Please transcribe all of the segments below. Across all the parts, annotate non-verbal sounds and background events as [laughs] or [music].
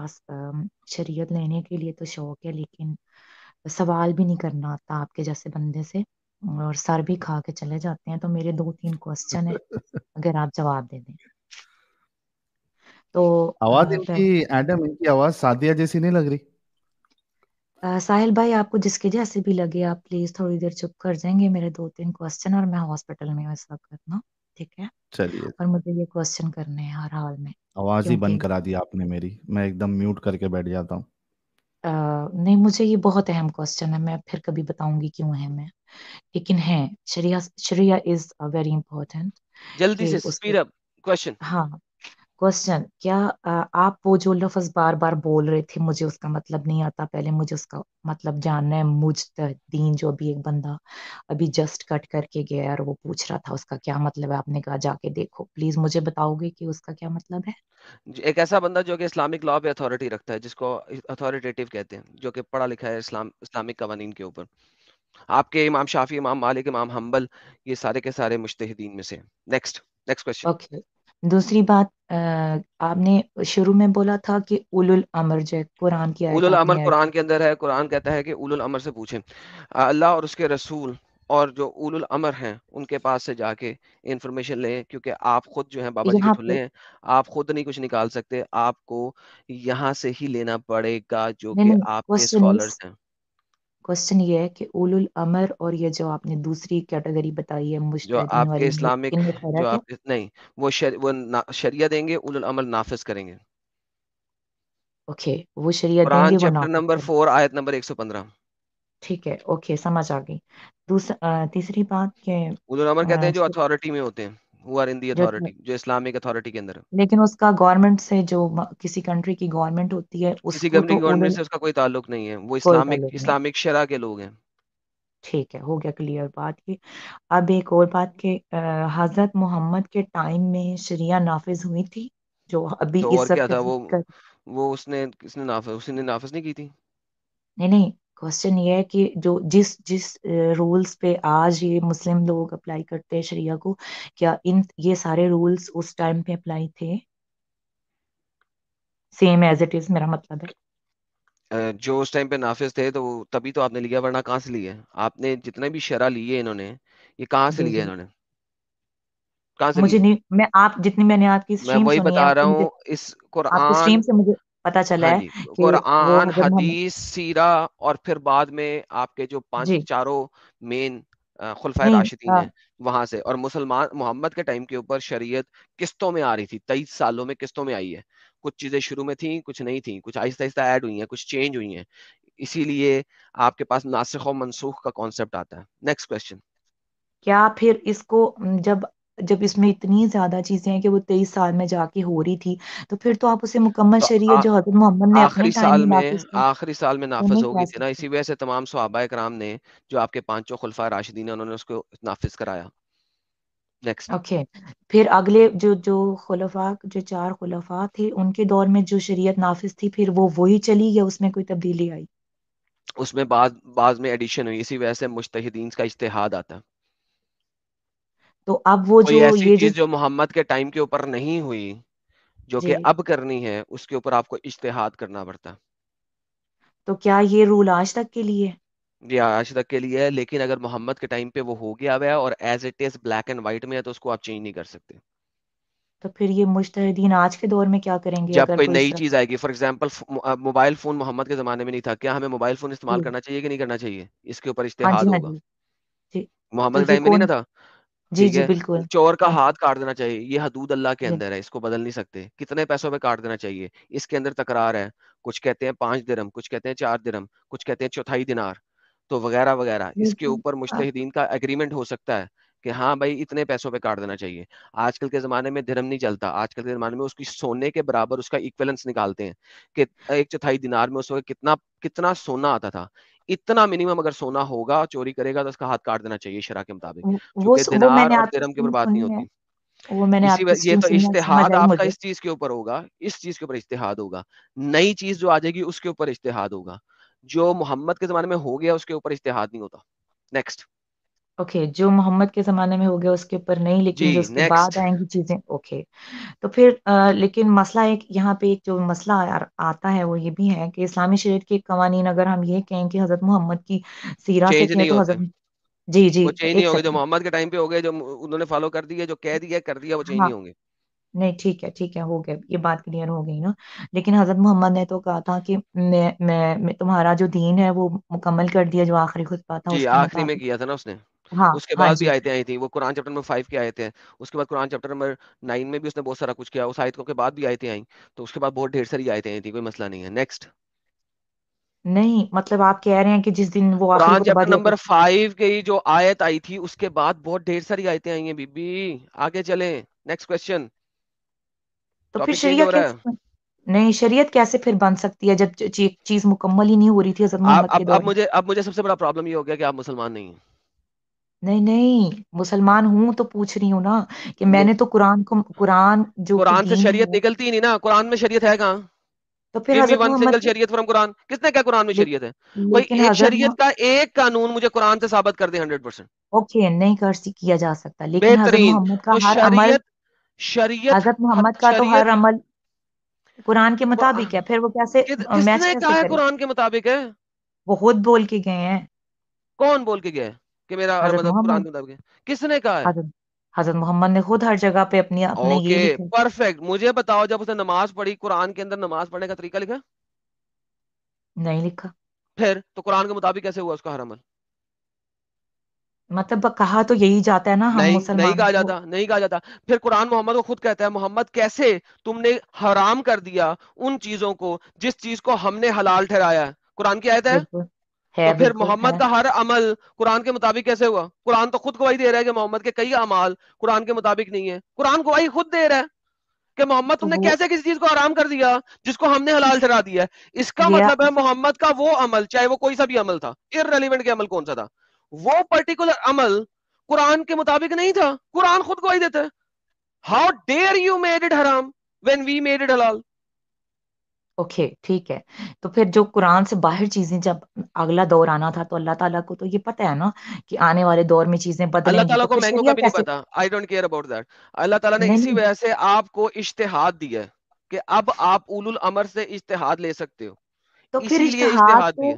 पास शरीयत लेने के लिए तो शौक है लेकिन सवाल भी नहीं करना आता आपके जैसे बंदे से और सर भी खा के चले जाते हैं तो मेरे दो तीन क्वेश्चन है अगर आप जवाब दे दें तो आवाज इनकी एडम इनकी आवाज सादिया जैसी नहीं लग रही आ, साहिल भाई आपको जिसके जैसे भी लगे आप प्लीज थोड़ी देर चुप कर जाएंगे मेरे दो तीन क्वेश्चन और मैं हॉस्पिटल में हूँ इस वक्त ना ठीक है चलिए और मुझे ये क्वेश्चन करने हैं हर हाल में आवाज ही क्योंकि बंद करा दी आपने मेरी मैं एकदम म्यूट करके बैठ जाता हूँ नहीं मुझे ये बहुत अहम क्वेश्चन है मैं फिर कभी बताऊंगी क्यों है मैं लेकिन है sharia sharia is very important जल्दी कि से उसके स्पीड अप क्वेश्चन हाँ क्वेश्चन क्या आप वो जो लफ्ज बार बार बोल रहे थे मुझे उसका मतलब नहीं आता पहले मुझे उसका मतलब जानना है मुझ दीन जो अभी एक बंदा अभी जस्ट कट करके गया और वो पूछ रहा था उसका क्या मतलब है आपने कहा जाके देखो प्लीज मुझे बताओगे कि उसका क्या मतलब है एक ऐसा बंदा जो कि इस्लामिक लॉ पे अथॉरिटी रखता है जिसको अथॉरिटेटिव कहते हैं जो कि पढ़ा लिखा है इस्लाम इस्लामिक कवानी के ऊपर आपके इमाम शाफी इमाम मालिक इमाम हम्बल ये सारे के सारे मुश्तहिदीन में से नेक्स्ट नेक्स्ट क्वेश्चन ओके दूसरी बात आपने शुरू में बोला था कि उलुल अमर जो कुरान की उलुल अमर कुरान के अंदर है कुरान कहता है कि उलुल अमर से पूछें अल्लाह और उसके रसूल और जो उलुल अमर हैं उनके पास से जाके इन्फॉर्मेशन लें क्योंकि आप खुद जो है बाबा जी के यहाँ हैं आप खुद नहीं कुछ निकाल सकते आपको यहाँ से ही लेना पड़ेगा जो कि आपके स्कॉलर्स हैं क्वेश्चन ये है कि उलुल अमर और ये जो आपने दूसरी कैटेगरी बताई है जो आपके इस्लामिक जो आप नहीं वो शर, वो शरिया देंगे उलुल अमर नाफिज करेंगे ओके वो शरिया देंगे वो चैप्टर नंबर 4 आयत नंबर एक सौ पंद्रह ठीक है ओके समझ आ गई दूसरी तीसरी बात के उलुल अमर कहते हैं जो अथॉरिटी में होते हैं who are in the authority जो इस्लामिक अथॉरिटी के अंदर है लेकिन उसका गवर्नमेंट से जो किसी कंट्री की गवर्नमेंट होती है उसको किसी कंट्री तो गवर्नमेंट से उसका कोई ताल्लुक नहीं है वो इस्लामिक इस्लामिक शरा के लोग हैं ठीक है हो गया क्लियर बात ये अब एक और बात के हजरत मोहम्मद के टाइम में शरिया नाफिज हुई थी जो अभी तो इस और क्या था वो कर... वो उसने किसने नाफिज उसने नाफिज नहीं की थी नहीं नहीं क्वेश्चन ये है कि जो जिस जिस रूल्स पे आज ये मुस्लिम लोग अप्लाई करते हैं शरिया को क्या इन ये सारे रूल्स उस टाइम पे अप्लाई थे सेम एज इट इज मेरा मतलब है जो उस टाइम पे नाफिज थे तो तभी तो आपने लिया वरना कहाँ से लिए आपने जितने भी शरा लिए इन्होंने ये कहाँ से लिए इन्होंने कहाँ से मुझे लिए? नहीं मैं आप जितनी मैंने आपकी स्ट्रीम मैं वही बता रहा हूँ इस कुरान स्ट्रीम से मुझे पता चला हाँ है कि कुरान मतलब हदीस सीरा और फिर बाद में आपके जो पांच चारों मेन खुलफा राशिदीन हाँ। है वहां से और मुसलमान मोहम्मद के टाइम के ऊपर शरीयत किस्तों में आ रही थी तेईस सालों में किस्तों में आई है कुछ चीजें शुरू में थी कुछ नहीं थी कुछ आहिस्ता आहिस्ता ऐड हुई है कुछ चेंज हुई है इसीलिए आपके पास नासिक और मनसूख का कॉन्सेप्ट आता है नेक्स्ट क्वेश्चन क्या फिर इसको जब जब इसमें इतनी ज्यादा चीजें हैं कि वो तेईस साल में जाके हो रही थी तो फिर तो आप उसे मुकम्मल तो शरीय जो हजरत मोहम्मद ने आखिरी साल में आखिरी साल में नाफिज हो गई थी ना इसी वजह से तमाम सहाबा कराम ने जो आपके पांचों खुलफा राशिदीन है उन्होंने उसको नाफिज कराया नेक्स्ट ओके okay. फिर अगले जो जो खुलफा जो चार खुलफा थे उनके दौर में जो शरीयत नाफिज थी फिर वो वही चली या उसमें कोई तब्दीली आई उसमें बाद बाद में एडिशन हुई इसी वजह से मुश्तहिदीन का इज्तिहाद आता तो अब वो जो ये जो, जो मोहम्मद के टाइम के ऊपर नहीं हुई जो कि अब करनी है उसके ऊपर आपको इश्तेहाद करना पड़ता तो क्या ये रूल आज तक के लिए जी आज तक के लिए है लेकिन अगर मोहम्मद के टाइम पे वो हो गया हुआ है और as it is black and white में है तो उसको आप चेंज नहीं कर सकते तो फिर ये मुश्तहदीन आज के दौर में क्या करेंगे जब कोई नई चीज आएगी for example mobile phone Muhammad के जमाने में नहीं था क्या हमें मोबाइल फोन इस्तेमाल करना चाहिए कि नहीं करना चाहिए इसके ऊपर हाँ इश्तेहाद हाँ होगा मोहम्मद तो के टाइम में नहीं था जी ठीक जी है बिल्कुल चोर का हाँ। हाथ काट देना चाहिए ये हदूद अल्लाह के अंदर है इसको बदल नहीं सकते कितने पैसों में काट देना चाहिए इसके अंदर तकरार है कुछ कहते हैं पांच दिरम कुछ कहते हैं चार दिरम कुछ कहते हैं चौथाई दिनार तो वगैरह वगैरह इसके ऊपर हाँ का एग्रीमेंट हो सकता है कि हाँ भाई इतने पैसों पे काट देना चाहिए आजकल के जमाने में धर्म नहीं चलता आजकल के जमाने में उसकी सोने के बराबर उसका इक्वेलेंस निकालते हैं कि एक चौथाई दिनार में उस कितना कितना सोना आता था इतना मिनिमम अगर सोना होगा चोरी करेगा तो उसका हाथ काट देना चाहिए शरा के मुताबिक बर्बाद नहीं होती ये तो इश्तेहाद आपका इस चीज के ऊपर होगा इस चीज के ऊपर इश्तेहाद होगा नई चीज जो आ जाएगी उसके ऊपर इश्तेहाद होगा जो मोहम्मद के जमाने में हो गया उसके ऊपर इश्तेहाद नहीं होता नेक्स्ट ओके जो मोहम्मद के जमाने में हो गया उसके ऊपर नहीं लेकिन जो जी उसके बाद आएंगी चीजें ओके तो फिर आ, लेकिन मसला एक यहाँ पे एक जो मसला आ- आता है वो ये भी है कि इस्लामी शरीयत के कवानीन अगर हम ये कहें कि हजरत मोहम्मद की सीरा से चेंज कहें नहीं तो होते हजरत जी जी वो चेंज नहीं होंगे जो मोहम्मद के टाइम पे हो गए जो उन्होंने फॉलो कर दिया जो कह दिया कर दिया वो चेंज हाँ। नहीं होंगे नहीं ठीक है ठीक है हो गया ये बात क्लियर हो गई ना लेकिन हजरत मोहम्मद ने तो कहा था कि मैं मैं, तुम्हारा जो दीन है वो मुकम्मल कर दिया जो आखिरी खुतबा था जी उसके आखिरी में किया था ना उसने हाँ, उसके हाँ बाद भी जी आयतें आई थी वो कुरान चैप्टर नंबर फाइव की आयतें हैं उसके बाद कुरान चैप्टर नंबर नाइन में भी उसने बहुत सारा कुछ किया उस आयतों के बाद भी आयतें आई तो उसके बाद बहुत ढेर सारी आयतें आई थी कोई मसला नहीं है नेक्स्ट नहीं मतलब आप कह रहे हैं कि जिस दिन वो चैप्टर नंबर फाइव की जो आयत आई थी उसके बाद बहुत ढेर सारी आयतें आई हैं बीबी आगे चले नेक्स्ट क्वेश्चन तो फिर शरीय नहीं शरीयत कैसे फिर बन सकती है जब चीज मुकम्मल ही नहीं हो रही थी हजरत अब अब मुझे अब मुझे सबसे बड़ा प्रॉब्लम ये हो गया कि आप मुसलमान नहीं है नहीं नहीं मुसलमान हूं तो पूछ रही हूँ ना कि हम्म। मैंने तो कुरान को कुरान जो कुरान से शरीयत निकलती ही नहीं ना कुरान में शरीयत है कहाँ तो फिर शरीयत फ्रॉम कुरान किसने कुरान में शरीयत है कोई एक शरीयत का एक कानून मुझे कुरान से साबित कर दे हंड्रेड परसेंट ओके नहीं कर किया जा सकता लेकिन मोहम्मद का हर अमल शरीयत हजरत मोहम्मद का तो हर अमल तो कुरान के तो मुताबिक है फिर वो कैसे मैच कुरान के मुताबिक है बहुत बोल के गए हैं कौन बोल के गए कि मेरा हजरत मतलब कुरान के मुताबिक है किसने कहा है हजरत मोहम्मद ने खुद हर जगह पे अपनी अपने ओके परफेक्ट मुझे बताओ जब उसने नमाज पढ़ी कुरान के अंदर नमाज पढ़ने का तरीका लिखा नहीं लिखा फिर तो कुरान के मुताबिक कैसे हुआ उसका हर अमल मतलब कहा तो यही जाता है ना हम नहीं नहीं मुसलमानों कहा को नहीं कहा जाता फिर कुरान मोहम्मद को खुद कहता है मोहम्मद कैसे तुमने हराम कर दिया उन चीजों को जिस चीज को हमने हलाल ठहराया है कुरान की आयत है तो फिर मोहम्मद का हर अमल कुरान के मुताबिक कैसे हुआ कुरान तो खुद गवाही दे रहा है कि मोहम्मद के कई अमाल कुरान के मुताबिक नहीं है कुरान गवाही खुद दे रहा है कि मोहम्मद तो तुमने कैसे किसी चीज को आराम कर दिया जिसको हमने हलाल ठहरा दिया है इसका मतलब है मोहम्मद का वो अमल चाहे वो कोई सा भी अमल था इरेलीवेंट के अमल कौन सा था वो पर्टिकुलर अमल कुरान के मुताबिक नहीं था कुरान खुद गवाही देता है how dare you made it haram when we made it halal okay ठीक है तो फिर जो कुरान से बाहर चीजें जब अगला दौर आना था तो अल्लाह ताला को तो ये पता है ना कि आने वाले दौर में चीजें बदलेंगी अल्लाह ताला तो को मैंगो का भी नहीं पता I don't care about that Allah ताला ने इसी वजह से आपको इश्तेहाद दिया है कि अब आप उलुल अमर से इश्तेहाद ले सकते हो तो फिर इश्तेहाद दिया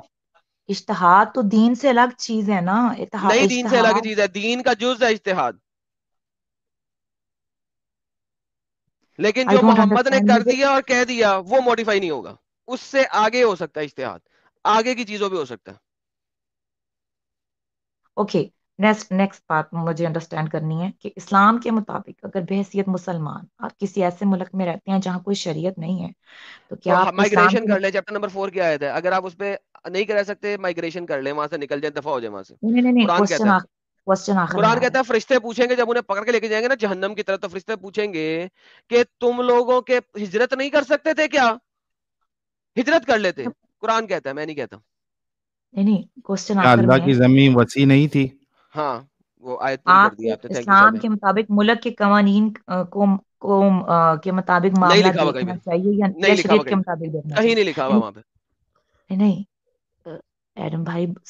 इज्तिहाद तो दीन से अलग चीज है ना नहीं दीन से अलग चीज है दीन का जुज है इश्तेहाद लेकिन जो मोहम्मद ने कर दिया और कह दिया वो मॉडिफाई नहीं होगा उससे आगे हो सकता है इश्तेहाद आगे की चीजों पे हो सकता ओके नेक्स्ट नेक्स्ट बात मुझे अंडरस्टैंड करनी है कि इस्लाम के मुताबिक अगर बहसीत मुसलमान आप किसी ऐसे मुल्क में रहते हैं जहां कोई शरीयत नहीं है तो क्या तो माइग्रेशन कर लें चैप्टर नंबर फोर क्या आया था अगर आप उस पर नहीं कर सकते माइग्रेशन कर ले वहां से निकल जाए दफा हो जाए वहां से नहीं नहीं नहीं क्वेश्चन क्वेश्चन कुरान कहता है फरिश्ते पूछेंगे जब उन्हें पकड़ के लेके जाएंगे ना जहन्नम की तरफ तो फरिश्ते पूछेंगे कि तुम लोगों के हिजरत नहीं कर सकते थे क्या हिजरत कर लेते कुरान कहता है मैं नहीं कहता नहीं क्वेश्चन अल्लाह की जमीन वसी नहीं थी हाँ वो आयत आप इस्लाम के मुताबिक मुल्क के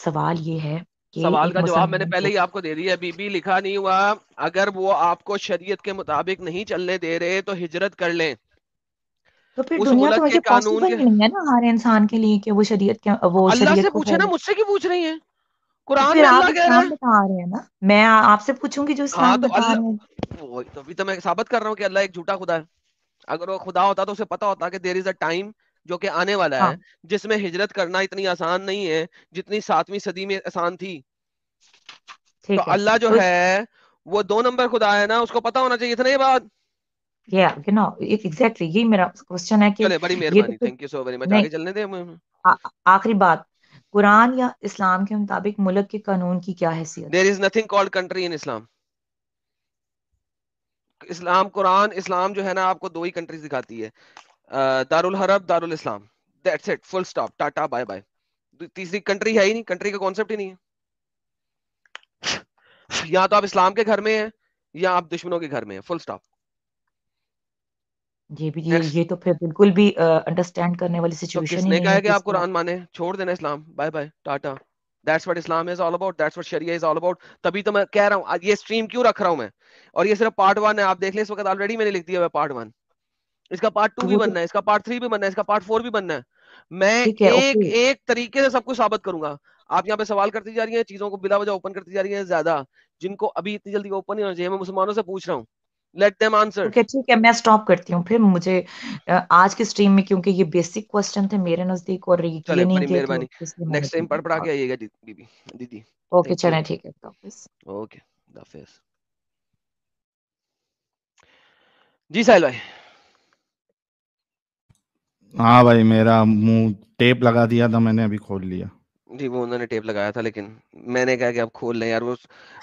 सवाल ये है सवाल का जवाब मैंने पहले ही आपको दे दिया बीबी लिखा नहीं हुआ अगर वो आपको शरीयत के मुताबिक नहीं चलने दे रहे तो हिजरत कर लें तो फिर दुनिया तो वैसे पॉसिबल नहीं है ना हर इंसान के लिए कि वो शरीयत के वो अल्लाह से पूछे ना मुझसे क्यों पूछ रही तो कुरान अल्लाह कह रहा है बता रहे हैं ना मैं आपसे पूछूंगी जो इस्लाम हाँ, तो बता तो अभी तो मैं साबित कर रहा हूँ कि अल्लाह एक झूठा खुदा है अगर वो खुदा होता तो उसे पता होता कि देयर इज अ टाइम जो कि आने वाला है हाँ। जिसमें हिजरत करना इतनी आसान नहीं है जितनी सातवीं सदी में आसान थी तो अल्लाह जो है वो दो नंबर खुदा है ना उसको पता होना चाहिए था ना ये बात तो आखिरी बात कुरान या इस्लाम के मुताबिक मुल्क के कानून की क्या हैसियत there is nothing in Islam Islam Quran Islam जो है ना आपको दो ही कंट्रीज दिखाती है दारुल हरब दारुल Islam that's it full stop tata bye bye तीसरी कंट्री है ही नहीं कंट्री का कॉन्सेप्ट ही नहीं है या तो आप इस्लाम के घर में है या आप दुश्मनों के घर में है फुल स्टॉप जी भी जी ये तो फिर बिल्कुल भी अंडरस्टैंड करने वाली सिचुएशन तो किसने कहा है कि आप कुरान माने छोड़ देना Islam bye bye tata That's what Islam is all about. That's what Sharia is all about. Tabhi तो मैं कह raha हूँ ये stream kyun rakh raha हूँ मैं Aur ये सिर्फ part वन hai. Aap देख लें इस वक्त ऑलरेडी मैंने likh diya हुआ part वन इसका पार्ट तो टू भी बनना है इसका पार्ट थ्री भी बनना है इसका पार्ट फोर भी बनना है मैं एक एक तरीके से सब कुछ साबित करूंगा आप यहाँ पे सवाल करती जा रही है चीजों को बिला वजह ओपन करती जा रही है ज्यादा जिनको अभी इतनी जल्दी ओपन नहीं होना चाहिए मैं मुसलमानों से पूछ रहा हूँ लेट देम आंसर ठीक है ठीक है मैं स्टॉप करती हूँ फिर मुझे आज की स्ट्रीम में क्योंकि ये बेसिक क्वेश्चन थे मेरे नजदीक और ये नहीं तो मेहरबानी नेक्स्ट टाइम पढ़ पढ़ा के आइएगा दीदी दीदी ओके चलें ठीक है ओके जी साहिल भाई हाँ भाई मेरा मुंह टेप लगा दिया था मैंने अभी खोल लिया जी वो उन्होंने टेप लगाया था लेकिन मैंने कहा कि आप खोल लें यार वो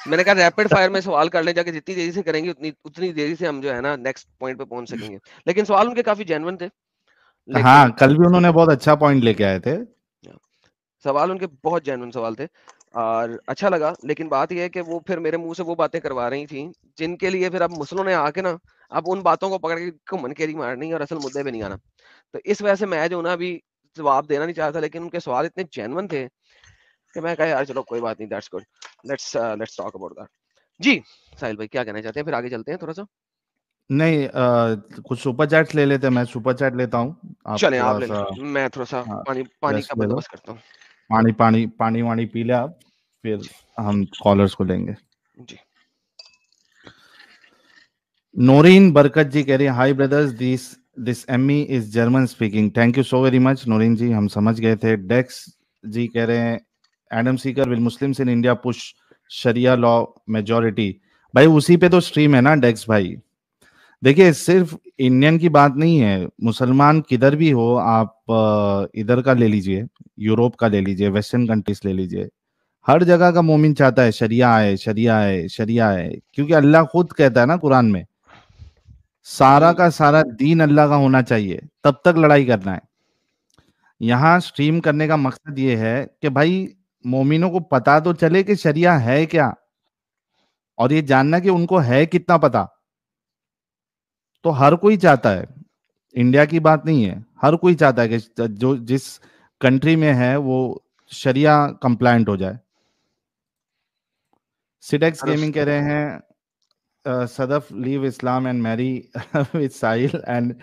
मैंने कहा रैपिड फायर में सवाल कर ले जाके जितनी देरी से करेंगे उतनी उतनी देरी से हम जो है ना नेक्स्ट पॉइंट पे पहुंच सकेंगे लेकिन सवाल उनके काफी जेनवन थे हाँ कल भी उन्होंने बहुत अच्छा पॉइंट लेके आए थे हाँ, सवाल उनके बहुत जेनवन सवाल थे और अच्छा लगा लेकिन बात यह है कि वो फिर मेरे मुंह से वो बातें करवा रही थी जिनके लिए फिर अब मुस्लिम ने आके ना अब उन बातों को पकड़ के घुमन के मारनी और असल मुद्दे पे नहीं आना तो इस वजह से मैं जो ना अभी जवाब देना नहीं चाहता लेकिन उनके सवाल इतने जेनवन थे कि मैं कहा यार चलो कोई बात नहीं that's good let's let's talk about that जी साहिल भाई क्या कहना चाहते हैं फिर आगे चलते हैं थोड़ा सा नहीं आ, कुछ सुपर चैट ले लेते हैं मैं सुपर चैट लेता हूँ चले आप ले मैं थोड़ा सा हाँ, पानी पानी का बंदोबस्त करता हूँ पानी पानी पानी वानी पी ले आप फिर हम कॉलर्स को लेंगे जी नोरीन बरकत जी कह रही है hi brothers this this Amy is German speaking thank you so very much Noreen ji हम समझ गए थे डेक्स जी कह रहे हैं Adam seeker will Muslim in India push sharia law majority भाई उसी पे तो स्ट्रीम है ना डेक्स भाई देखिए सिर्फ इंडियन की बात नहीं है मुसलमान किधर भी हो आप इधर का ले लीजिए यूरोप का ले लीजिए वेस्टर्न कंट्रीज ले लीजिए हर जगह का मोमिन चाहता है शरिया आए शरिया आए शरिया आए क्योंकि अल्लाह खुद कहता है ना कुरान में सारा का सारा दीन अल्लाह का होना चाहिए तब तक लड़ाई करना है यहाँ स्ट्रीम करने का मकसद ये है कि भाई मोमिनों को पता तो चले कि शरिया है क्या और ये जानना कि उनको है कितना पता तो हर कोई चाहता है इंडिया की बात नहीं है हर कोई चाहता है कि जो जिस कंट्री में है वो शरिया कंप्लायंट हो जाए सिडेक्स गेमिंग कह रहे हैं uh, Sadaf leave Islam and marry [laughs] with Sahil and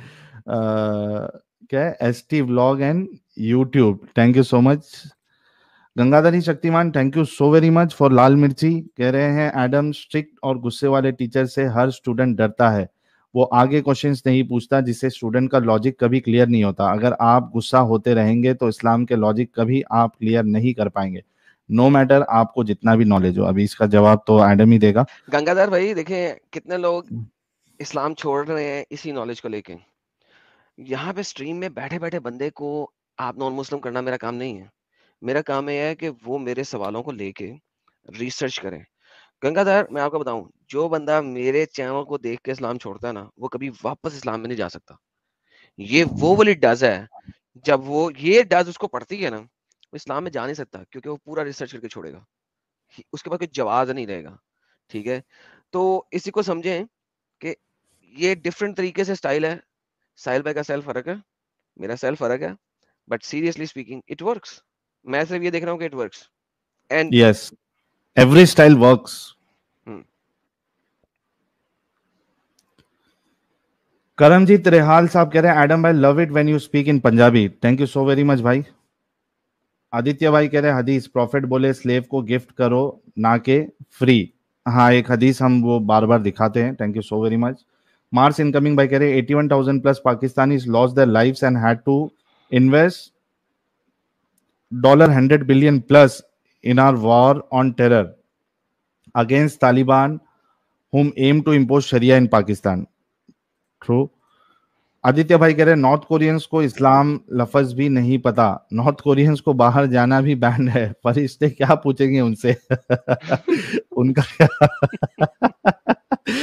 uh, okay, ST Vlog and YouTube. Thank you so much. Gangadhari Shaktimaan thank you so very much for Lal Mirchi कह रहे हैं एडम स्ट्रिक्ट और गुस्से वाले टीचर से हर स्टूडेंट डरता है वो आगे क्वेश्चंस नहीं पूछता जिससे स्टूडेंट का लॉजिक कभी क्लियर नहीं होता अगर आप गुस्सा होते रहेंगे तो इस्लाम के लॉजिक कभी आप क्लियर नहीं कर पाएंगे नो no मैटर आपको जितना भी नॉलेज हो अभी इसका जवाब तो एडम ही देगा गंगाधर भाई देखें कितने लोग इस्लाम छोड़ रहे हैं इसी नॉलेज को लेके यहाँ पे स्ट्रीम में बैठे बैठे बंदे को आप नॉन मुस्लिम करना मेरा काम नहीं है मेरा काम यह है कि वो मेरे सवालों को लेके रिसर्च करें गंगाधर मैं आपको बताऊं जो बंदा मेरे चैनल को देख के इस्लाम छोड़ता है ना वो कभी वापस इस्लाम में नहीं जा सकता ये वो वाली डज है जब वो ये डज उसको पढ़ती है ना इस्लाम में जा नहीं सकता क्योंकि वो पूरा रिसर्च करके छोड़ेगा उसके पास कोई जवाब नहीं रहेगा ठीक है तो इसी को समझें कि ये डिफरेंट तरीके से स्टाइल है साहिल भाई का स्टाइल फर्क है मेरा स्टाइल फर्क है but seriously speaking it works मैं सिर्फ ये देख रहा हूँ कि it works and yes every style works Karamjeet Rehal Sahab कह रहे हैं एडम भाई love it when you speak in Punjabi thank you so very much भाई आदित्य भाई कह रहे हैं हदीस प्रॉफिट बोले स्लेव को गिफ्ट करो ना के फ्री हाँ एक हदीस हम वो बार बार दिखाते हैं thank you so very much Mars incoming भाई कह रहे हैं eighty one thousand plus Pakistani lost the life and had to invest dollar hundred billion plus in our war on terror against Taliban whom aim to impose sharia in Pakistan through Aditya भाई कह रहे हैं north Koreans को इस्लाम लफज भी नहीं पता north Koreans को बाहर जाना भी बैन है पर क्या पूछेंगे उनसे [laughs] उनका क्या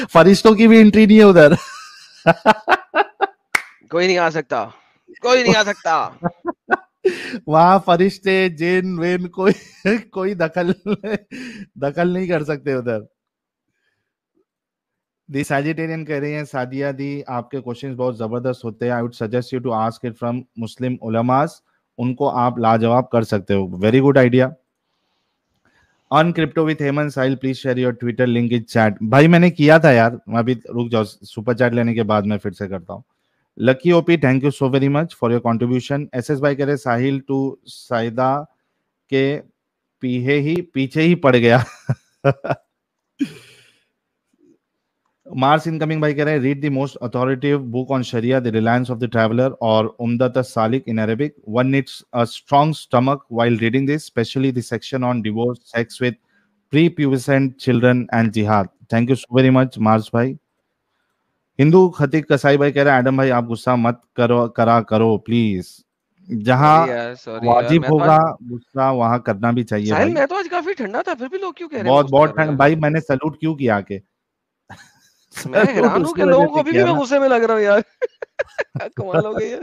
[laughs] फरिश्तों की भी एंट्री नहीं है उधर [laughs] कोई नहीं आ सकता कोई नहीं आ सकता वहां फरिश्ते जेन वेन कोई कोई दखल दखल नहीं कर सकते उधर दी सैजिटेरियन कह रही हैं सादिया दी आपके क्वेश्चंस बहुत जबरदस्त होते हैं I would suggest you to ask it from Muslim उलमास उनको आप लाजवाब कर सकते हो very good idea on crypto with Heman Sahil please share your Twitter link in chat भाई मैंने किया था यार मैं अभी रुक जाओ सुपर चैट लेने के बाद मैं फिर से करता हूँ lucky OP thank you so very much for your contribution S S भाई कह रहे साहिल टू साइदा के पीहे ही पीछे ही पड़ गया [laughs] मार्स इनकमिंग भाई कह रहे हैं read the most authoritative book on sharia the reliance of the traveller और Umdat Salik in Arabic one needs a strong stomach while reading this specially the section on divorce sex with pre pubescent children and jihad thank you so very much Mars भाई हिंदू खतीक कसाई भाई कह रहे हैं Adam भाई आप गुस्सा मत करो करा करो प्लीज जहाँ वाजिब तो होगा गुस्सा वहां करना भी चाहिए भाई मैं तो आज काफी ठंडा था फिर भी लोग क्यों कह रहे हैं बहुत बहुत ठंड भाई मैंने सल्यूट क्यों किया आके मैं हैरान हूँ कि लोगों को अभी भी मैं गुस्से में लग रहा हूँ यार कमाल हो गई है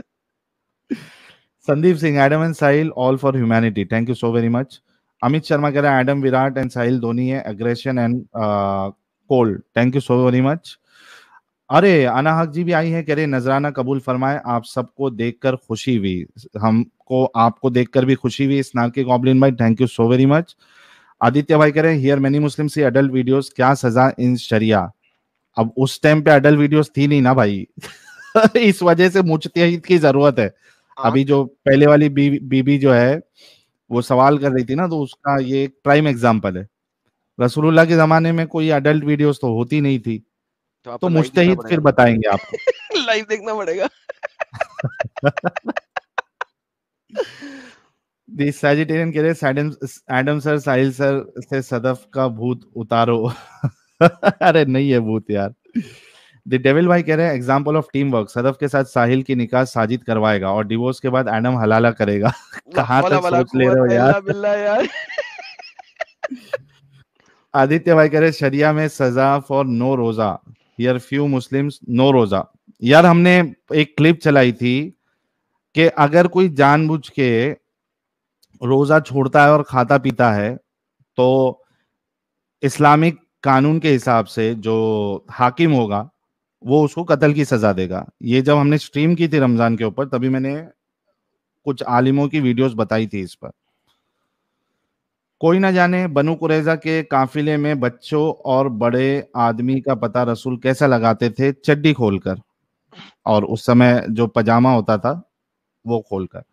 Sandeep Singh Adam and Sahil all for humanity thank you so very much Amit Sharma कह रहे हैं एडम विराट एंड साहिल धोनी है aggression and cold thank you so very much अरे अनाहक जी भी आई है कह रहे नजराना कबूल फरमाए आप सबको देखकर खुशी हुई हमको आपको देखकर भी खुशी हुई इस गॉबलिन भाई thank you so very much Aditya भाई कह रहे हैं here many Muslim see adult videos क्या सजा इन शरिया अब उस टाइम पे अडल वीडियोस थी नहीं ना भाई [laughs] इस वजह से मुझती की जरूरत है हाँ। अभी जो पहले वाली बीबी बी, जो है वो सवाल कर रही थी ना तो उसका ये एक प्राइम एग्जांपल है रसूलुल्लाह के जमाने में कोई अडल्ट वीडियोस तो होती नहीं थी तो, तो ही फिर बताएंगे आप लाइव [laughs] देखना पड़ेगा सैजिटेरियन कह रहे एडम सर साहिल सर से सदफ का भूत उतारो [laughs] [laughs] अरे नहीं है भूत यार द डेविल भाई कह रहे हैं example of team work Sadaf के साथ साहिल की निकाह साजिद करवाएगा और डिवोर्स के बाद एडम हलाला करेगा कहां तक सोच ले रहे हो यार, [laughs] आदित्य भाई कह रहे शरिया में सजा फॉर नो रोजा यार फ्यू मुस्लिम्स नो रोजा यार हमने एक क्लिप चलाई थी कि अगर कोई जानबूझ के रोजा छोड़ता है और खाता पीता है तो इस्लामिक कानून के हिसाब से जो हाकिम होगा वो उसको कत्ल की सजा देगा ये जब हमने स्ट्रीम की थी रमजान के ऊपर तभी मैंने कुछ आलिमों की वीडियोस बताई थी इस पर कोई ना जाने बनु कुरेजा के काफिले में बच्चों और बड़े आदमी का पता रसूल कैसा लगाते थे चड्डी खोलकर और उस समय जो पजामा होता था वो खोलकर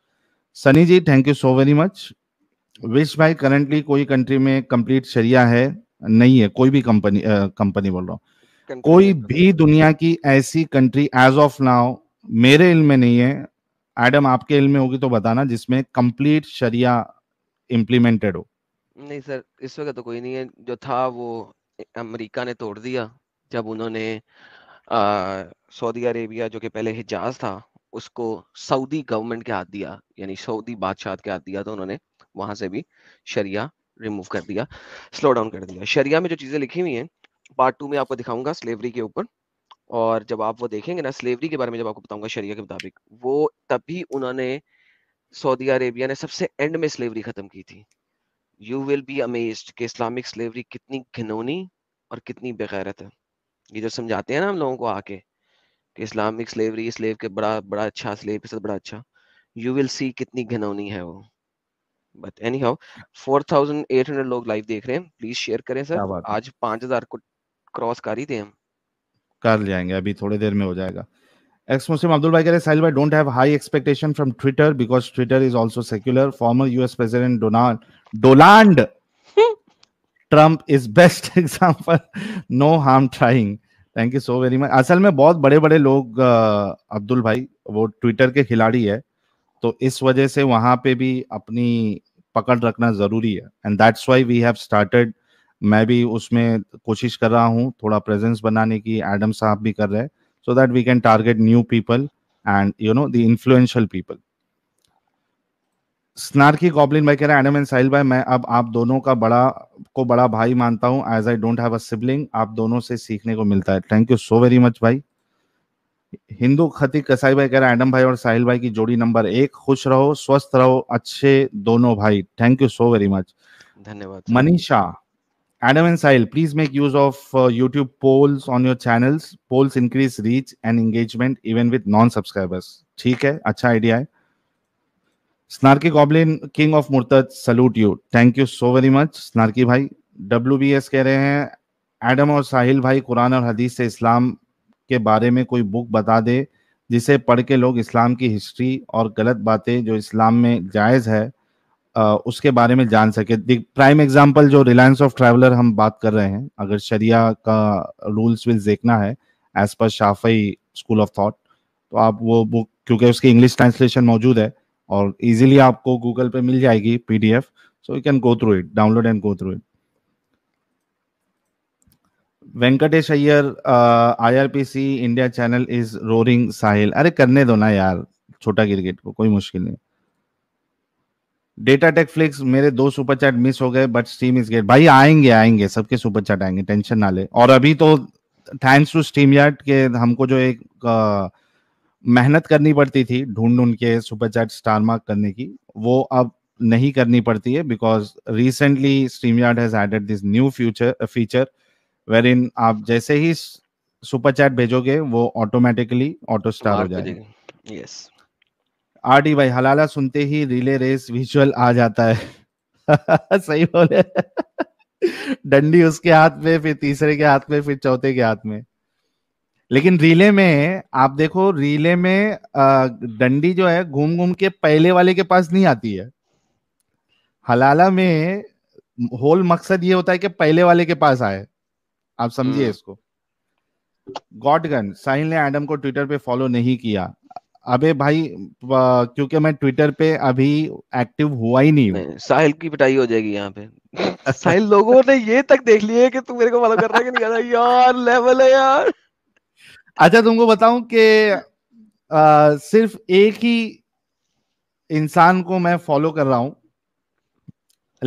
Sunny ji thank you so very much विश भाई करंटली कोई कंट्री में कंप्लीट शरिया है नहीं है कोई भी कंपनी कंपनी बोल रहा हूँ कोई तो भी दुनिया की ऐसी कंट्री एज ऑफ नाउ मेरे इल में नहीं है एडम आपके इल में होगी तो बताना जिसमें कंप्लीट शरिया इम्प्लीमेंटेड हो नहीं सर इस वक्त तो कोई नहीं है जो था वो अमेरिका ने तोड़ दिया जब उन्होंने सऊदी अरेबिया जो कि पहले हिजाज था उसको सऊदी गवर्नमेंट के हाथ दिया यानी सऊदी बादशाह के हाथ दिया तो उन्होंने वहां से भी शरिया रिमूव कर दिया स्लो डाउन कर दिया शरिया में जो चीज़ें लिखी हुई हैं पार्ट टू में आपको दिखाऊंगा स्लेवरी के ऊपर और जब आप वो देखेंगे ना स्लेवरी के बारे में जब आपको बताऊंगा शरिया के मुताबिक वो तभी उन्होंने सऊदी अरेबिया ने सबसे एंड में स्लेवरी ख़त्म की थी यू विल बी अमेज के इस्लामिक स्लेवरी कितनी घिनौनी और कितनी बेगैरत है ये जो समझाते हैं ना हम लोगों को आके कि इस्लामिक स्लेवरी स्लेव के बड़ा बड़ा अच्छा स्लेव के साथ बड़ा अच्छा यू विल सी कितनी घिनौनी है वो बट एनी हाउ 4800 लोग लाइव देख रहे हैं प्लीज शेयर करें सर आज 5000 को क्रॉस कर ही दें हम कर जाएंगे अभी थोड़ी देर में हो जाएगा Ex Muslim Abdul Bhai says, Sahil bhai, don't have high expectation from Twitter because Twitter is also secular. Former US President Donald Donald Trump is best example. No harm trying. Thank you so very much असल में बहुत बड़े बड़े लोग अब्दुल भाई वो Twitter के खिलाड़ी है तो इस वजह से वहां पे भी अपनी पकड़ रखना जरूरी है and that's why we have started मैं भी उसमें कोशिश कर रहा हूँ थोड़ा प्रेजेंस बनाने की एडम साहब भी कर रहे हैं so that we can target new people and you know the influential people snarky goblin भाई कह रहे हैं एडम एंड साहिल भाई मैं अब आप दोनों का बड़ा को बड़ा भाई मानता हूँ as I don't have a sibling आप दोनों से सीखने को मिलता है thank you so very much भाई हिंदू खती कसाई भाई कह रहे हैं एडम भाई और साहिल भाई की जोड़ी नंबर एक खुश रहो स्वस्थ रहो अच्छे दोनों भाई thank you so very much धन्यवाद Manisha Adam and Sahil please make use of YouTube polls on your channels polls increase reach and engagement even with non subscribers ठीक है अच्छा आइडिया है स्नार्की गॉबलिन किंग ऑफ मुर्त salute you thank you so very much snarky भाई W कह रहे हैं Adam और साहिल भाई कुरान और हदीस से इस्लाम के बारे में कोई बुक बता दे जिसे पढ़ के लोग इस्लाम की हिस्ट्री और गलत बातें जो इस्लाम में जायज़ है उसके बारे में जान सके प्राइम एग्जाम्पल जो रिलायंस ऑफ ट्रैवलर हम बात कर रहे हैं अगर शरिया का रूल्स विल देखना है as per Shafi'i school of thought तो आप वो बुक क्योंकि उसकी इंग्लिश ट्रांसलेशन मौजूद है और इजीली आपको गूगल पे मिल जाएगी PDF so you can go through it download and go through it Venkatesh Iyer IRPC India channel is roaring Sahil अरे करने दो ना यार छोटा क्रिकेट को कोई मुश्किल नहीं डेटा टेक फ्लिक्स मेरे दो सुपर चैट मिस हो गए बट स्टीम इज गेट भाई आएंगे आएंगे सबके सुपर चैट आएंगे टेंशन ना ले और अभी तो थैंक्स टू स्टीम यार्ड के हमको जो एक मेहनत करनी पड़ती थी ढूंढ ढूंढ के सुपर चैट स्टार मार्क करने की वो अब नहीं करनी पड़ती है because recently StreamYard has added this new future feature wherein आप जैसे ही सुपर चैट भेजोगे वो ऑटोमेटिकली ऑटो स्टार हो जाएगा यस आर डी भाई हलाला सुनते ही रिले रेस विजुअल आ जाता है [laughs] सही बोले डंडी उसके हाथ में फिर तीसरे के हाथ में फिर चौथे के हाथ में लेकिन रीले में आप देखो रीले में डंडी जो है घूम घूम के पहले वाले के पास नहीं आती है हलाला में होल मकसद ये होता है कि पहले वाले के पास आए आप समझिए हम्म। इसको गॉडगन साहिल ने एडम को ट्विटर पे फॉलो नहीं किया अबे भाई क्योंकि मैं ट्विटर पे अभी एक्टिव हुआ ही नहीं नहीं साहिल की पिटाई हो जाएगी यहाँ पे [laughs] साहिल लोगों ने ये तक देख लिया है कि तुम मेरे को फॉलो कर रहा है कि नहीं यार लेवल है यार अच्छा तुमको बताऊं कि सिर्फ एक ही इंसान को मैं फॉलो कर रहा हूं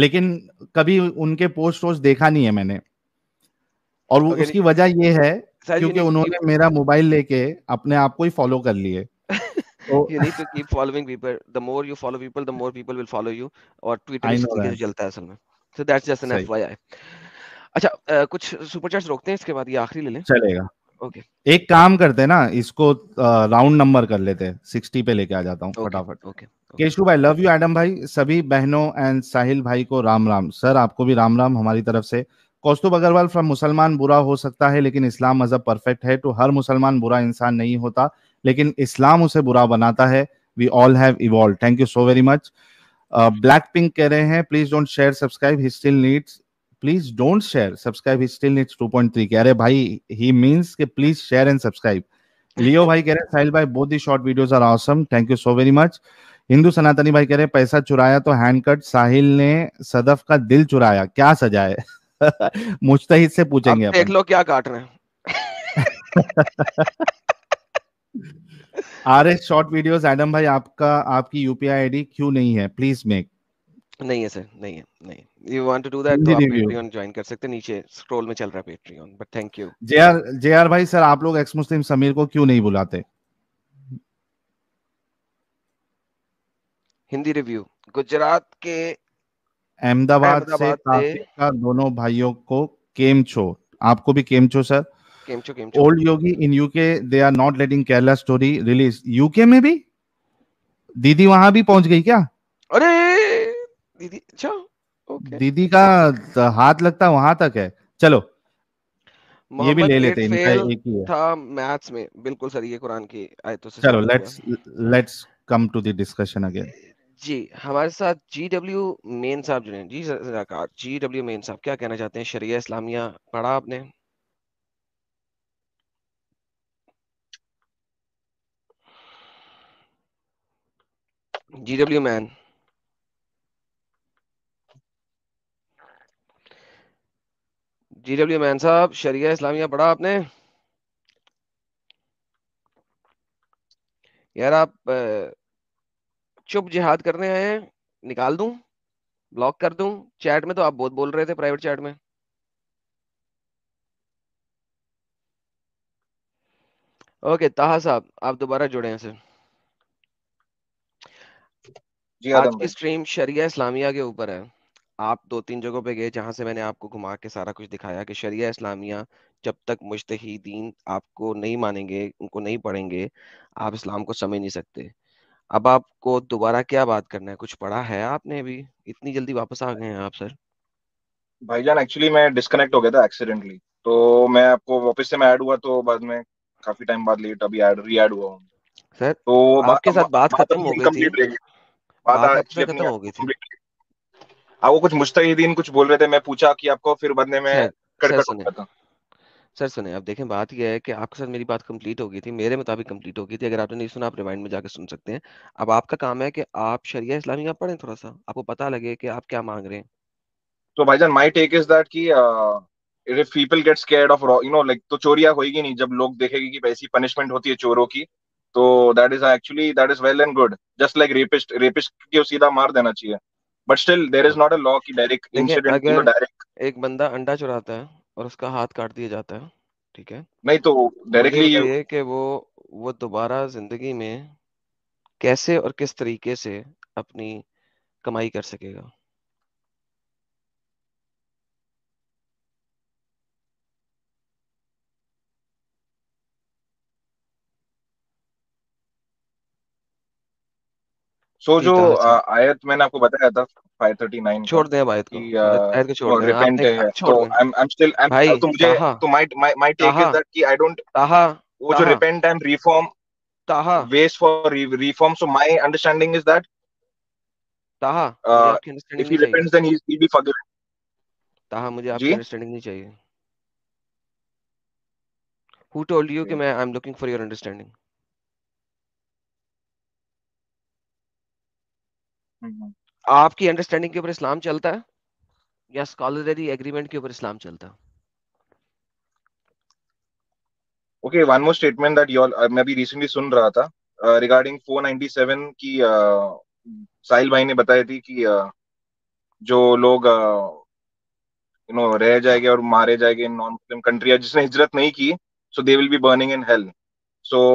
लेकिन कभी उनके पोस्ट वोस्ट देखा नहीं है मैंने और वो उसकी वजह ये है क्योंकि उन्होंने मेरा मोबाइल लेके अपने आप को ही फॉलो कर लिए [laughs] तो अच्छा, एक काम करते ना इसको राउंड नंबर कर लेते हैं पे लेके आ जाता हूँ फटाफट केशु भाई लव यू एडम भाई सभी बहनों एंड साहिल भाई को राम राम सर आपको भी राम राम हमारी तरफ से कौस्तुभ अग्रवाल फ्रॉम मुसलमान बुरा हो सकता है लेकिन इस्लाम मजहब परफेक्ट है तो हर मुसलमान बुरा इंसान नहीं होता लेकिन इस्लाम उसे बुरा बनाता है we all have evolve thank you so very much black pink कह रहे हैं please don't share subscribe he still needs please don't share subscribe he still needs 2.3 कह रहे भाई ही मींस के please share and subscribe Leo भाई कह रहे हैं साहिल भाई both the short videos are awesome thank you so very much Hindu Sanatani भाई कह रहे हैं पैसा चुराया तो हैंड कट साहिल ने सदफ का दिल चुराया क्या सजा है [laughs] मुश्तहिद से पूछेंगे देख लो क्या काट रहे हैं [laughs] R S short videos Adam भाई आपका आपकी यूपीआई आईडी क्यों नहीं है प्लीज मेक नहीं है सर नहीं है नहीं you want to do that तो आप पेट्रियन ज्वाइन कर सकते हैं नीचे स्क्रॉल में चल रहा है Patreon but thank you JR JR भाई सर आप लोग एक्स मुस्लिम समीर को क्यों नहीं बुलाते हिंदी रिव्यू गुजरात के अहमदाबाद से काफिर का दोनों भाइयों को केमचो आपको भी केमचो सर केमचो केमचो old Yogi in UK they are not letting Kerala story release UK में भी दीदी वहां भी पहुंच गई क्या अरे दीदी अच्छा okay. दीदी का हाथ लगता वहां तक है चलो ये भी ले लेते हैं इनका एक ही है था मैथ्स में बिल्कुल सर ये कुरान की आयतों से चलो let's let's come to the discussion again जी हमारे साथ जी डब्ल्यू मेन साहब जुड़े जी सरकार जी डब्ल्यू मेन साहब क्या कहना चाहते हैं शरिया इस्लामिया पढ़ा आपने G W man G W man साहब शरिया इस्लामिया पढ़ा आपने यार आप चुप जिहाद करने आए हैं निकाल दूं ब्लॉक कर दूं चैट में तो आप बहुत बोल रहे थे प्राइवेट चैट में ओके ताहा साहब आप दोबारा जुड़े हैं सर जी आज की स्ट्रीम शरिया इस्लामिया के ऊपर है आप दो तीन जगहों पे गए जहां से मैंने आपको घुमा के सारा कुछ दिखाया कि शरिया इस्लामिया जब तक मुश्तहिदीन आपको नहीं मानेंगे उनको नहीं पढ़ेंगे आप इस्लाम को समझ नहीं सकते अब आपको दोबारा क्या बात करना है कुछ पढ़ा है आपने भी इतनी जल्दी वापस आ गए हैं आप सर भाईजान एक्चुअली मैं डिस्कनेक्ट हो गया था एक्सीडेंटली तो मैं आपको वापस से मैं ऐड हुआ तो बाद में काफी टाइम बाद लेट अभी ऐड रीऐड हुआ हूं सर तो आपके साथ बात खत्म हो गई थी बात खत्म हो गई थी आपको कुछ मुश्तिदीन कुछ बोल रहे थे मैं पूछा कि आपको फिर बदले में कट कट हो गया था सर सुने अब देखें बात यह है कि आपके साथ मेरी बात कंप्लीट हो गई थी मेरे मुताबिक कंप्लीट हो गई थी अगर आपने नहीं सुना आप रिमाइंड में जाकर सुन सकते हैं अब आपका काम है कि आप शरिया इस्लामी का पढ़ें थोड़ा सा आपको पता लगे कि आप क्या मांग रहे हैं तो भाईजान माय टेक इज दैट कि if people get scared of you know like तो चोरिया होगी नहीं जब लोग देखेंगे कि ऐसी पनिशमेंट होती है चोरों की तो that is actually that is well and good just like rapist rapist को सीधा मार देना चाहिए but still there is not a law कि डायरेक्ट इंसिडेंट डायरेक्ट एक बंदा अंडा चुराता है और उसका हाथ काट दिया जाता है ठीक है नहीं तो डायरेक्टली ये कि वो वो दोबारा जिंदगी में कैसे और किस तरीके से अपनी कमाई कर सकेगा सो जो आयत मैंने आपको बताया था 539 छोड़ दें आयत को आयत को छोड़ तो दें रिपेंट है तो आई एम स्टिल आई तो मुझे तो my my take is that कि आई डोंट ताहा वो जो repent and reform Taha was for reform so my understanding is that Taha if he repents then he be forgiven Taha मुझे आपकी अंडरस्टैंडिंग नहीं चाहिए हु टोल्ड यू कि मैं I am looking for your understanding Mm-hmm. आपकी अंडरस्टैंडिंग के ऊपर इस्लाम चलता है या स्कॉलररी एग्रीमेंट के ऊपर इस्लाम चलता है okay one more statement that you all मैं भी रिसेंटली सुन रहा था रिगार्डिंग uh, 497 की uh, साहिल भाई ने बताई थी कि uh, जो लोग यू uh, नो रह जाएंगे और मारे जाएंगे इन नॉन मुस्लिम कंट्री जिसने हिजरत नहीं की so they will be burning in hell so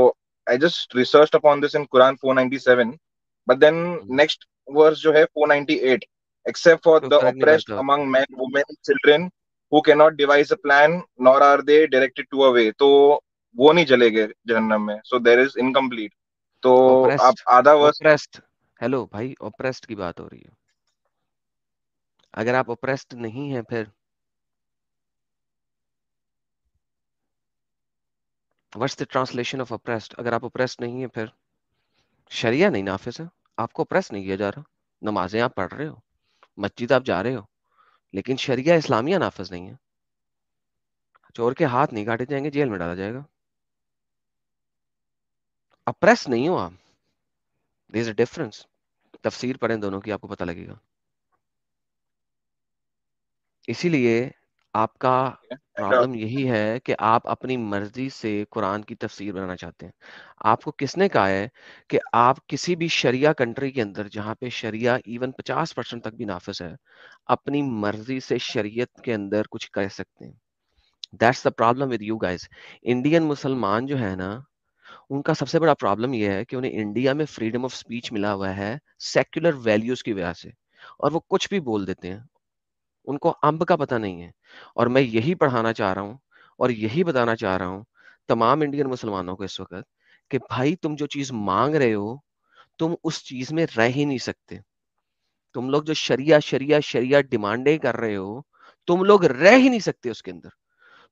I just research upon this in Quran 497 but then mm-hmm. next verse जो है 498 except for the oppressed among men women children who can not devise a plan nor are they directed to a way तो वो नहीं चले गए जहन्नम में so there is incomplete तो आप आधा वर्स ऑप्रेस्ड हेलो भाई ऑप्रेस्ड की बात हो रही है अगर आप ऑप्रेस्ड नहीं है फिर ट्रांसलेशन ऑफ अप्रेस्ड अगर आप अप्रेस्ड नहीं है फिर शरिया नहीं नाफिस है आपको प्रेस नहीं किया जा रहा नमाजें आप पढ़ रहे हो मस्जिद आप जा रहे हो लेकिन शरिया इस्लामिया नाफज नहीं है चोर के हाथ नहीं काटे जाएंगे जेल में डाला जाएगा आप प्रेस नहीं हो आप इज डिफरेंस तफसीर पढ़े दोनों की आपको पता लगेगा इसीलिए आपका प्रॉब्लम अच्छा। यही है कि आप अपनी मर्जी से कुरान की तफसीर बनाना चाहते हैं आपको किसने कहा है कि आप किसी भी शरिया कंट्री के अंदर जहाँ पे शरिया इवन पचास परसेंट तक भी नाफिज है अपनी मर्जी से शरीय के अंदर कुछ कह सकते हैं that's the prob with you guys Indian मुसलमान जो है ना उनका सबसे बड़ा प्रॉब्लम यह है कि उन्हें इंडिया में फ्रीडम ऑफ स्पीच मिला हुआ है सेक्युलर वैल्यूज की वजह से और वो कुछ भी बोल देते हैं उनको अंब का पता नहीं है और मैं यही पढ़ाना चाह रहा हूँ और यही बताना चाह रहा हूँ तमाम इंडियन मुसलमानों को इस वक्त कि भाई तुम जो चीज मांग रहे हो तुम उस चीज में रह ही नहीं सकते तुम लोग जो शरिया शरिया शरिया डिमांडे कर रहे हो तुम लोग रह ही नहीं सकते उसके अंदर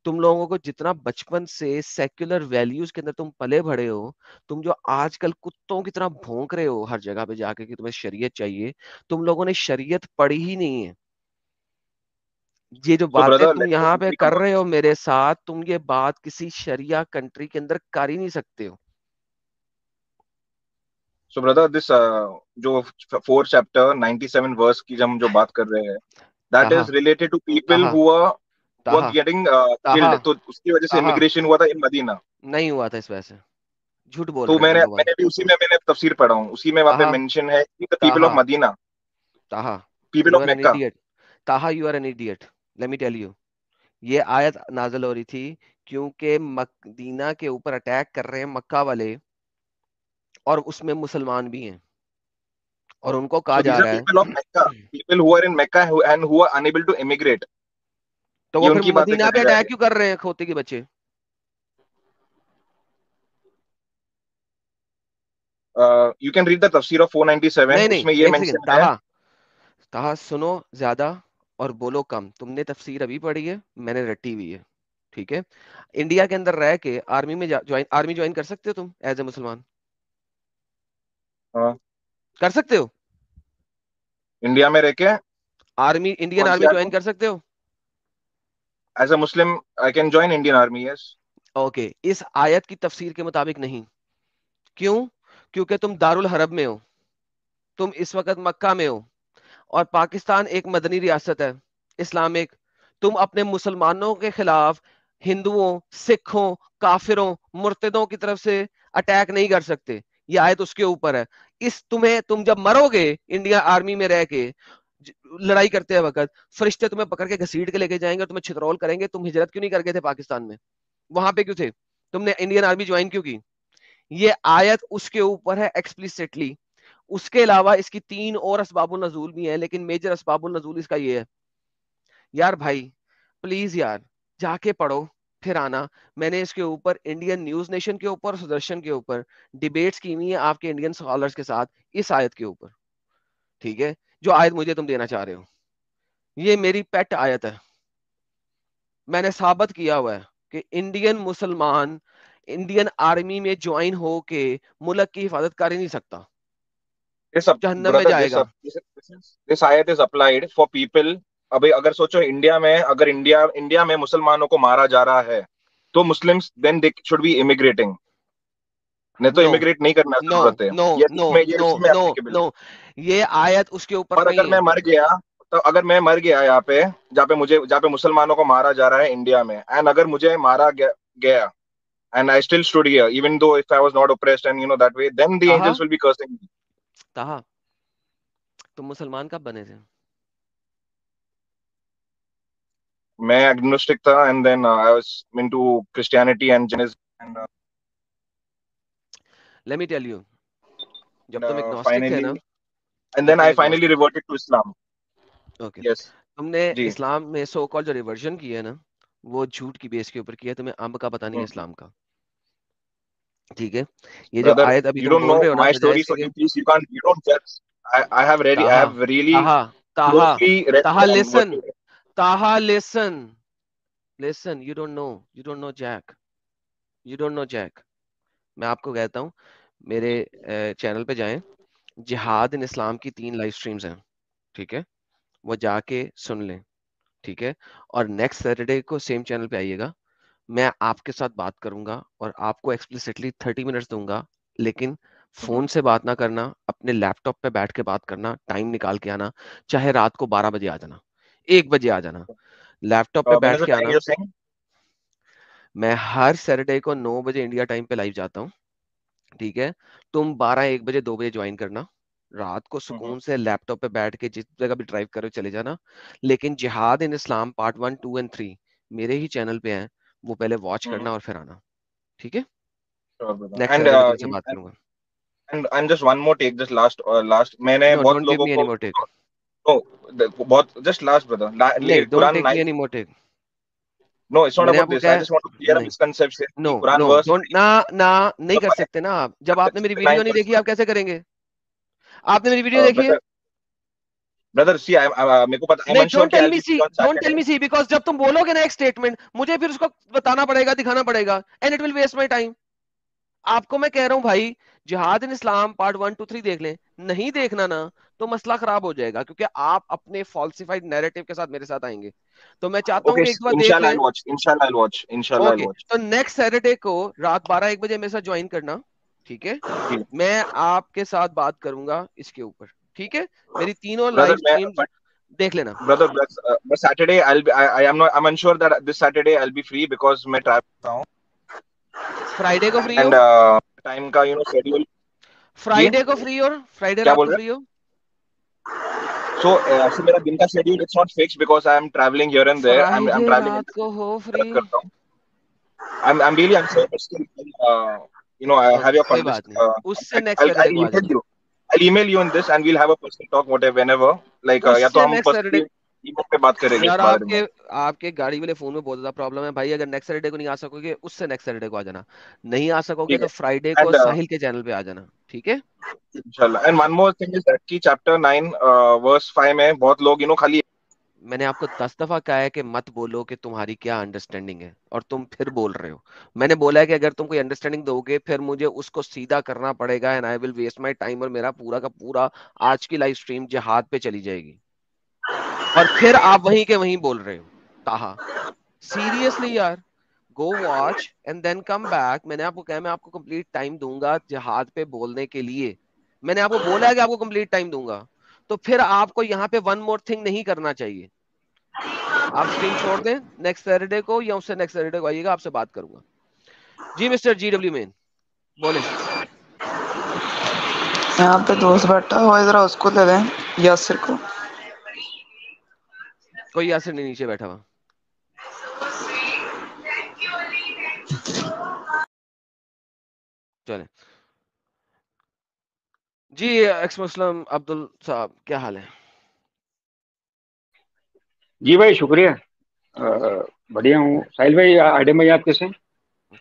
तुम लोगों को जितना बचपन से सेक्युलर वैल्यूज के अंदर तुम पले भरे हो तुम जो आजकल कुत्तों की तरह भोंक रहे हो हर जगह पे जाके कि तुम्हें शरीयत चाहिए तुम लोगों ने शरीयत पढ़ी ही नहीं है ये जो तो बात है तुम यहाँ पे कर रहे हो मेरे साथ तुम ये बात किसी शरिया कंट्री के अंदर कर ही नहीं सकते हो सो ब्रदर दिस जो फोर चैप्टर 97 वर्स की जब हम जो बात कर रहे हैं that is related to people who are getting killed तो उसकी वजह से इमिग्रेशन हुआ था इन मदीना नहीं हुआ था इस वजह से झूठ बोल तो मैंने मैंने भी उसी में मैंने तफसीर पढ़ा हूँ उसी में वहां पे मेंशन है कि the people of Medina Taha people of Mecca Taha you are an idiot let me tell you ये आयत नाजल हो रही थी क्योंकि मदीना के ऊपर अटैक कर रहे हैं मक्का वाले और उसमें मुसलमान भी हैं और उनको कहा so जा रहा है तो वो फिर मदीना पे अटैक क्यों कर रहे हैं खोते के बच्चे you can read the tafsir of 497 नहीं, नहीं, ये सुनो ज्यादा और बोलो कम तुमने तफसीर अभी पढ़ी है मैंने रटी हुई है ठीक है इंडिया के अंदर रह के आर्मी में ज्वाइन आर्मी ज्वाइन कर सकते हो तुम एज ए मुसलमान हाँ। कर सकते हो इंडिया में रहके आर्मी इंडियन आर्मी ज्वाइन कर सकते हो as a Muslim I can join Indian army yes okay इस आयत की तफसीर के मुताबिक नहीं क्यों क्योंकि तुम दारुल हरब में हो तुम इस वक्त मक्का में हो और पाकिस्तान एक मदनी रियासत है इस्लामिक तुम अपने मुसलमानों के खिलाफ हिंदुओं सिखों काफिरों मुर्तदों की तरफ से अटैक नहीं कर सकते ये आयत उसके ऊपर है इस तुम्हें तुम जब मरोगे इंडिया आर्मी में रह के लड़ाई करते वक्त फरिश्ते तुम्हें पकड़ के घसीट के लेके जाएंगे तुम्हें छितरौल करेंगे तुम हिजरत क्यों नहीं कर गए थे पाकिस्तान में वहां पे क्यों थे तुमने इंडियन आर्मी ज्वाइन क्यों की ये आयत उसके ऊपर है एक्सप्लिसिटली उसके अलावा इसकी तीन और इसबाबुल नजूल भी हैं लेकिन मेजर इसबाबुल नजूल इसका ये है यार भाई प्लीज यार जाके पढ़ो फिर आना मैंने इसके ऊपर इंडियन न्यूज नेशन के ऊपर सुदर्शन के ऊपर डिबेट्स की हुई है आपके इंडियन स्कॉलर्स के साथ इस आयत के ऊपर ठीक है जो आयत मुझे तुम देना चाह रहे हो ये मेरी पेट आयत है मैंने साबित किया हुआ है कि इंडियन मुसलमान इंडियन आर्मी में ज्वाइन हो के मुल्क की हिफाजत कर ही नहीं सकता दिस आयत इज अप्लाइड फॉर पीपल अभी अगर सोचो इंडिया में अगर इंडिया इंडिया में मुसलमानों को मारा जा रहा है तो Muslims then they should be immigrating नहीं तो इमिग्रेट नहीं करना no no no no no ये आयत उसके ऊपर अगर मैं मर गया तो अगर मैं मर गया यहाँ पे जहाँ पे मुझे जहाँ पे मुसलमानों को मारा जा रहा है इंडिया में एंड अगर मुझे मारा गया and I still stood even though if I was not oppressed and you know that way then the angels will be cursing me Taha तुम मुसलमान कब बने थे मैं agnostic था and then uh, I was into Christianity and Jainism. And, uh, Let me tell you, जब uh, तुम agnostic finally, थे ना, and then I finally reverted to Islam. Okay. Yes. तुमने जी. इस्लाम में सो कॉल्ड जो रिवर्जन किया है ना वो झूठ की बेस के ऊपर किया तुम्हें आम का पता नहीं है इस्लाम का ठीक है ये जो आयत अभी तुम बोल रहे हो ना my story for you please you can't you don't जज I have ready I have really हां Taha Taha listen Taha listen listen you don't know you don't know jack you don't know jack मैं आपको कहता हूं मेरे चैनल पे जाएं जिहाद इन इस्लाम की तीन लाइव स्ट्रीम्स हैं ठीक है वो जाके सुन लें ठीक है और नेक्स्ट सैटरडे को सेम चैनल पे आइएगा मैं आपके साथ बात करूंगा और आपको एक्सप्लिसिटली थर्टी मिनट्स दूंगा लेकिन फोन हम्म। से बात ना करना अपने लैपटॉप पे बैठ के बात करना टाइम निकाल के आना चाहे रात को बारह बजे आ जाना एक बजे आ जाना लैपटॉप पे uh, बैठ के आना मैं हर सैटरडे को नौ बजे इंडिया टाइम पे लाइव जाता हूँ ठीक है तुम बारह एक बजे दो बजे ज्वाइन करना रात को हम्म, हम्म। सुकून से लैपटॉप पे बैठ के जिस जगह भी ड्राइव करो चले जाना लेकिन jihad in Islam part one two and three मेरे ही चैनल पे है वो पहले वॉच हम्म। करना और फिर आना ठीक है नहीं ना नहीं तो कर सकते ना आप जब [laughs] आपने मेरी वीडियो नहीं देखी आप कैसे करेंगे आपने मेरी वीडियो uh, देखी है ब्रदर सी मेरे को पता नहीं don't tell me see don't tell me see because जब तुम बोलोगे ना एक स्टेटमेंट मुझे फिर उसको बताना पड़ेगा दिखाना पड़ेगा and it will waste my time आपको मैं कह रहा हूं भाई जिहाद इन इस्लाम पार्ट 1 2 3 देख लें नहीं देखना ना तो मसला खराब हो जाएगा क्योंकि आप अपने फॉल्सिफाइड नैरेटिव के साथ मेरे साथ आएंगे तो मैं चाहता हूं एक बार देख हूँ okay, okay, तो नेक्स्ट सैटरडे को रात 12 1 बजे मेरे साथ ज्वाइन करना ठीक है मैं आपके साथ बात करूंगा इसके ऊपर ठीक है मेरी तीनों लाइव स्ट्रीम देख लेना brother but Saturday I will I am not I am unsure that this Saturday I will be free because मैं ट्रैवल हूं फ्राइडे को फ्री एंड टाइम का यू नो शेड्यूल फ्राइडे को फ्री और Friday रात को फ्री हो so uh, so मेरा दिन का schedule it's not fixed because i am traveling here and there i'm i'm traveling रात को हो फ्री करता हूं I'm I'm really I'm sorry but still uh, you know I have your conversation. Uh, उससे next I'll, I'll, I'll, I'll, I'll, I'll, I'll, I'll, I'll email you on this and we'll have a personal talk whatever whenever like uh, या तो हम personally email पे बात करेंगे यार आपके आपके गाड़ी वाले फोन में बहुत ज्यादा प्रॉब्लम है भाई अगर नेक्स्ट सैटरडे को नहीं आ सकोगे उससे नेक्स्ट सैटरडे को आ जाना नहीं आ सकोगे तो फ्राइडे को uh, साहिल के चैनल पे आ जाना ठीक है इंशाल्लाह and one more thing is that chapter 9 verse 5 में बहुत लोग यू नो खाली मैंने आपको दस दफा कहा है कि मत बोलो कि तुम्हारी क्या अंडरस्टैंडिंग है और तुम फिर बोल रहे हो मैंने बोला है कि अगर तुम कोई अंडरस्टैंडिंग दोगे फिर मुझे उसको सीधा करना पड़ेगा and I will waste my time और मेरा पूरा का पूरा आज की लाइफ स्ट्रीम जहाद पे चली जाएगी और फिर आप वहीं के वहीं बोल रहे हो कहा सीरियसली यार go watch and then come back मैंने आपको कहा मैं आपको कम्प्लीट टाइम दूंगा जहाद पे बोलने के लिए मैंने आपको बोला है कि आपको कंप्लीट टाइम दूंगा तो फिर आपको यहाँ पे वन मोर थिंग नहीं करना चाहिए आप स्क्रीन छोड़ दें नेक्स्ट सैटरडे को या उससे नेक्स्ट सैटरडे को आइएगा आपसे बात करूंगा जी मिस्टर जी डब्ल्यू मेन बोले यहाँ पे दोस्त बैठा हुआ जरा उसको दे दें यासिर को कोई यासिर नहीं नीचे बैठा हुआ चले जी एक्स मुस्लिम अब्दुल साहब क्या हाल है जी भाई शुक्रिया बढ़िया हूँ साहिल भाई आडे भाई आप कैसे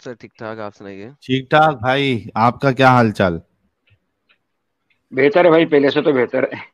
सर ठीक ठाक आप सुनाइए ठीक ठाक भाई आपका क्या हाल चाल बेहतर है भाई पहले से तो बेहतर है